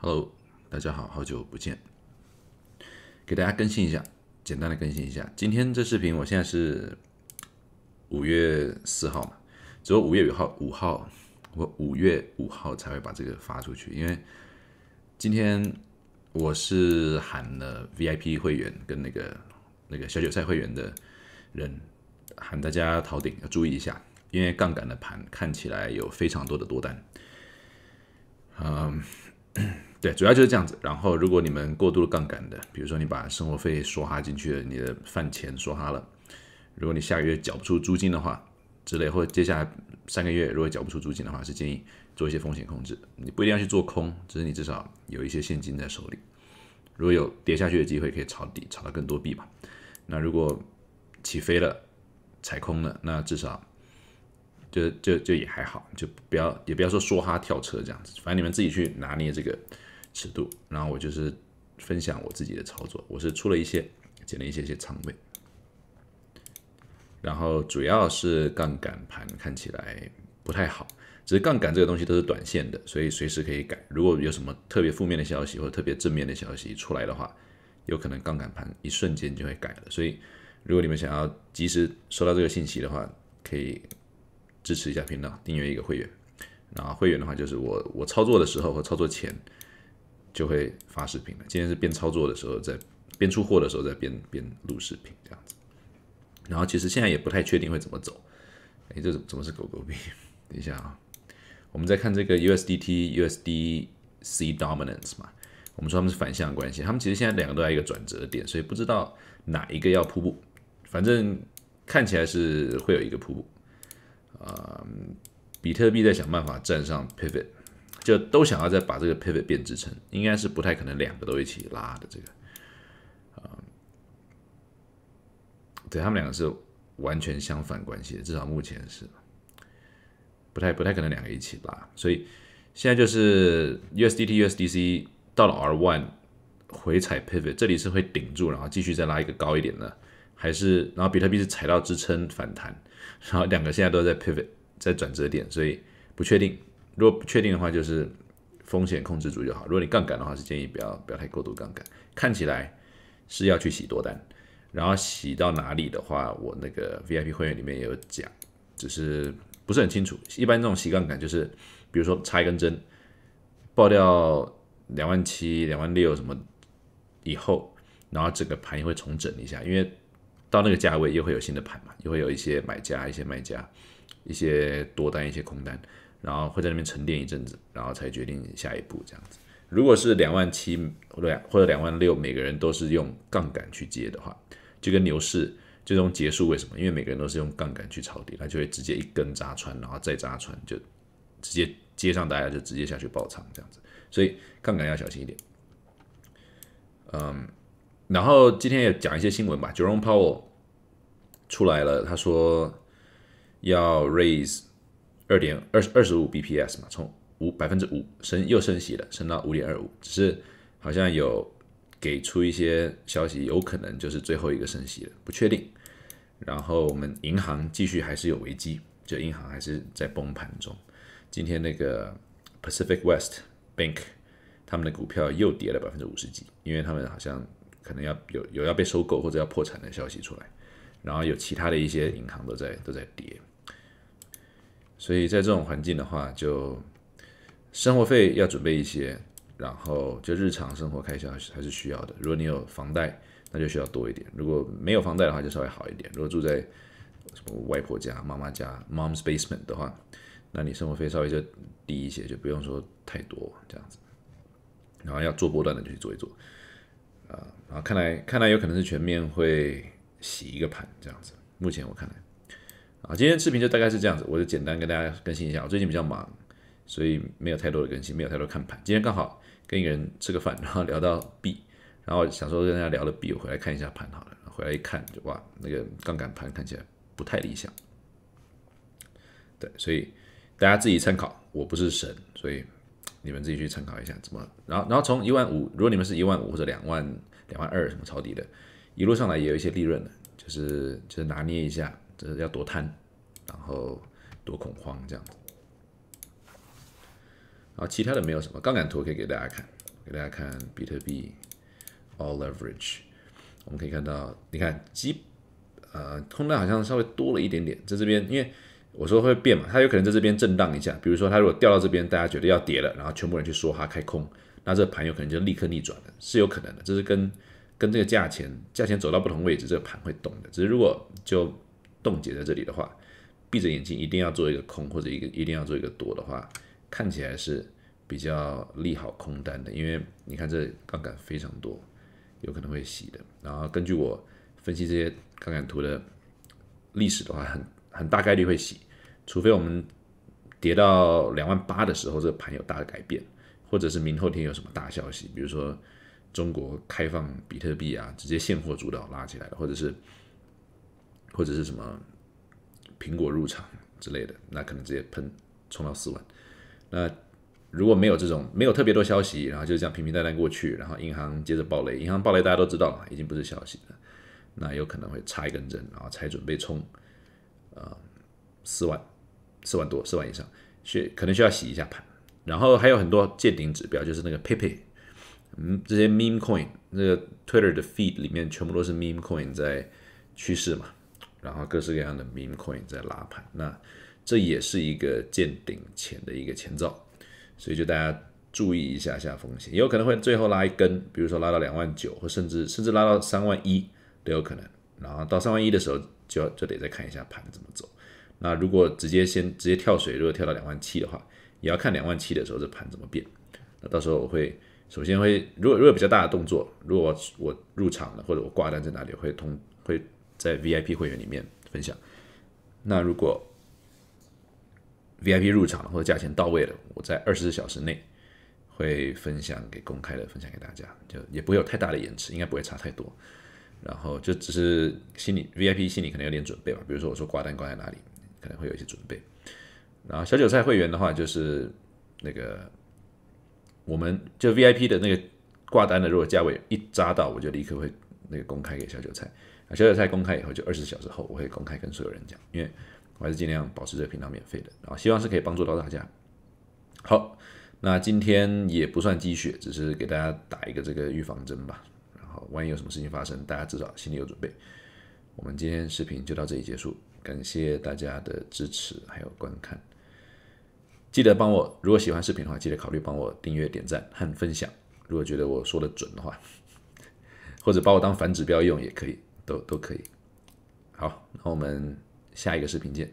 Hello，大家好，好久不见，给大家更新一下，简单的更新一下。今天这视频我现在是五月四号嘛，只有五月五号，五号我五月五号才会把这个发出去。因为今天我是喊了 VIP 会员跟那个那个小韭菜会员的人喊大家逃顶，要注意一下，因为杠杆的盘看起来有非常多的多单，嗯。对，主要就是这样子。然后，如果你们过度的杠杆的，比如说你把生活费梭哈进去了，你的饭钱梭哈了，如果你下个月缴不出租金的话，之类，或者接下来三个月如果缴不出租金的话，是建议做一些风险控制。你不一定要去做空，只是你至少有一些现金在手里。如果有跌下去的机会，可以抄底，抄到更多币嘛。那如果起飞了，踩空了，那至少。就就就也还好，就不要也不要说说他跳车这样子，反正你们自己去拿捏这个尺度。然后我就是分享我自己的操作，我是出了一些，减了一些些仓位。然后主要是杠杆盘看起来不太好，只是杠杆这个东西都是短线的，所以随时可以改。如果有什么特别负面的消息或者特别正面的消息出来的话，有可能杠杆盘一瞬间就会改了。所以如果你们想要及时收到这个信息的话，可以。支持一下频道，订阅一个会员。然后会员的话，就是我我操作的时候和操作前就会发视频了。今天是边操作的时候，在边出货的时候，在边边录视频这样子。然后其实现在也不太确定会怎么走。哎，这怎么是狗狗币？等一下啊，我们再看这个 USDT、USDC dominance 嘛。我们说他们是反向关系，他们其实现在两个都在一个转折点，所以不知道哪一个要瀑布。反正看起来是会有一个瀑布。呃，比特币在想办法站上 pivot，就都想要再把这个 pivot 变支撑，应该是不太可能两个都一起拉的这个啊。对他们两个是完全相反关系的，至少目前是不太不太可能两个一起拉。所以现在就是 USDT、USDC 到了 r One 回踩 pivot，这里是会顶住，然后继续再拉一个高一点的。还是，然后比特币是踩到支撑反弹，然后两个现在都在 pivot 在转折点，所以不确定。如果不确定的话，就是风险控制住就好。如果你杠杆的话，是建议不要不要太过度杠杆。看起来是要去洗多单，然后洗到哪里的话，我那个 VIP 会员里面也有讲，只是不是很清楚。一般这种洗杠杆就是，比如说插一根针，爆掉两万七、两万六什么以后，然后整个盘也会重整一下，因为。到那个价位又会有新的盘嘛，又会有一些买家、一些卖家、一些多单、一些空单，然后会在那边沉淀一阵子，然后才决定下一步这样子。如果是两万七者或者两万六，每个人都是用杠杆去接的话，就跟牛市最终结束为什么？因为每个人都是用杠杆去炒底，它就会直接一根扎穿，然后再扎穿，就直接接上，大家就直接下去爆仓这样子。所以杠杆要小心一点。嗯。然后今天也讲一些新闻吧，九融 power 出来了，他说要 raise 二点二二十五 bps 嘛，从五百分之五升又升息了，升到五点二五，只是好像有给出一些消息，有可能就是最后一个升息了，不确定。然后我们银行继续还是有危机，就银行还是在崩盘中。今天那个 Pacific West Bank 他们的股票又跌了百分之五十几，因为他们好像。可能要有有要被收购或者要破产的消息出来，然后有其他的一些银行都在都在跌，所以在这种环境的话，就生活费要准备一些，然后就日常生活开销还是需要的。如果你有房贷，那就需要多一点；如果没有房贷的话，就稍微好一点。如果住在什么外婆家、妈妈家 （mom's basement） 的话，那你生活费稍微就低一些，就不用说太多这样子。然后要做波段的就去做一做。啊，然后看来看来有可能是全面会洗一个盘这样子，目前我看来，啊，今天视频就大概是这样子，我就简单跟大家更新一下。我最近比较忙，所以没有太多的更新，没有太多看盘。今天刚好跟一个人吃个饭，然后聊到 B，然后想说跟大家聊了我回来看一下盘，好了，回来一看就哇，那个杠杆盘看起来不太理想。对，所以大家自己参考，我不是神，所以。你们自己去参考一下怎么，然后然后从一万五，如果你们是一万五或者两万两万二什么抄底的，一路上来也有一些利润的，就是就是拿捏一下，就是要多贪，然后多恐慌这样子。后其他的没有什么杠杆图可以给大家看，给大家看比特币 all leverage，我们可以看到，你看基，呃，空单好像稍微多了一点点，在这边，因为。我说会变嘛，它有可能在这边震荡一下。比如说，它如果掉到这边，大家觉得要跌了，然后全部人去说它开空，那这个盘有可能就立刻逆转了，是有可能的。这是跟跟这个价钱价钱走到不同位置，这个盘会动的。只是如果就冻结在这里的话，闭着眼睛一定要做一个空或者一个一定要做一个多的话，看起来是比较利好空单的，因为你看这杠杆非常多，有可能会洗的。然后根据我分析这些杠杆图的历史的话，很很大概率会洗。除非我们跌到两万八的时候，这个盘有大的改变，或者是明后天有什么大消息，比如说中国开放比特币啊，直接现货主导拉起来，或者是或者是什么苹果入场之类的，那可能直接喷冲到四万。那如果没有这种没有特别多消息，然后就这样平平淡淡过去，然后银行接着暴雷，银行暴雷大家都知道嘛，已经不是消息了，那有可能会插一根针，然后才准备冲，呃，四万。四万多，四万以上，需可能需要洗一下盘，然后还有很多见顶指标，就是那个 Pepe，嗯，这些 Meme Coin，那个 Twitter 的 Feed 里面全部都是 Meme Coin 在趋势嘛，然后各式各样的 Meme Coin 在拉盘，那这也是一个见顶前的一个前兆，所以就大家注意一下下风险，也有可能会最后拉一根，比如说拉到两万九，或甚至甚至拉到三万一都有可能，然后到三万一的时候，就要就得再看一下盘怎么走。那如果直接先直接跳水，如果跳到两万七的话，也要看两万七的时候这盘怎么变。那到时候我会首先会如果如果比较大的动作，如果我入场了或者我挂单在哪里，会通会在 V I P 会员里面分享。那如果 V I P 入场或者价钱到位了，我在二十四小时内会分享给公开的分享给大家，就也不会有太大的延迟，应该不会差太多。然后就只是心里 V I P 心里可能有点准备吧，比如说我说挂单挂在哪里。可能会有一些准备，然后小韭菜会员的话，就是那个我们就 VIP 的那个挂单的，如果价位一扎到，我就立刻会那个公开给小韭菜。啊，小韭菜公开以后，就二十四小时后，我会公开跟所有人讲，因为我还是尽量保持这个频道免费的，然后希望是可以帮助到大家。好，那今天也不算积雪，只是给大家打一个这个预防针吧。然后万一有什么事情发生，大家至少心里有准备。我们今天视频就到这里结束。感谢大家的支持还有观看，记得帮我，如果喜欢视频的话，记得考虑帮我订阅、点赞和分享。如果觉得我说的准的话，或者把我当反指标用也可以，都都可以。好，那我们下一个视频见。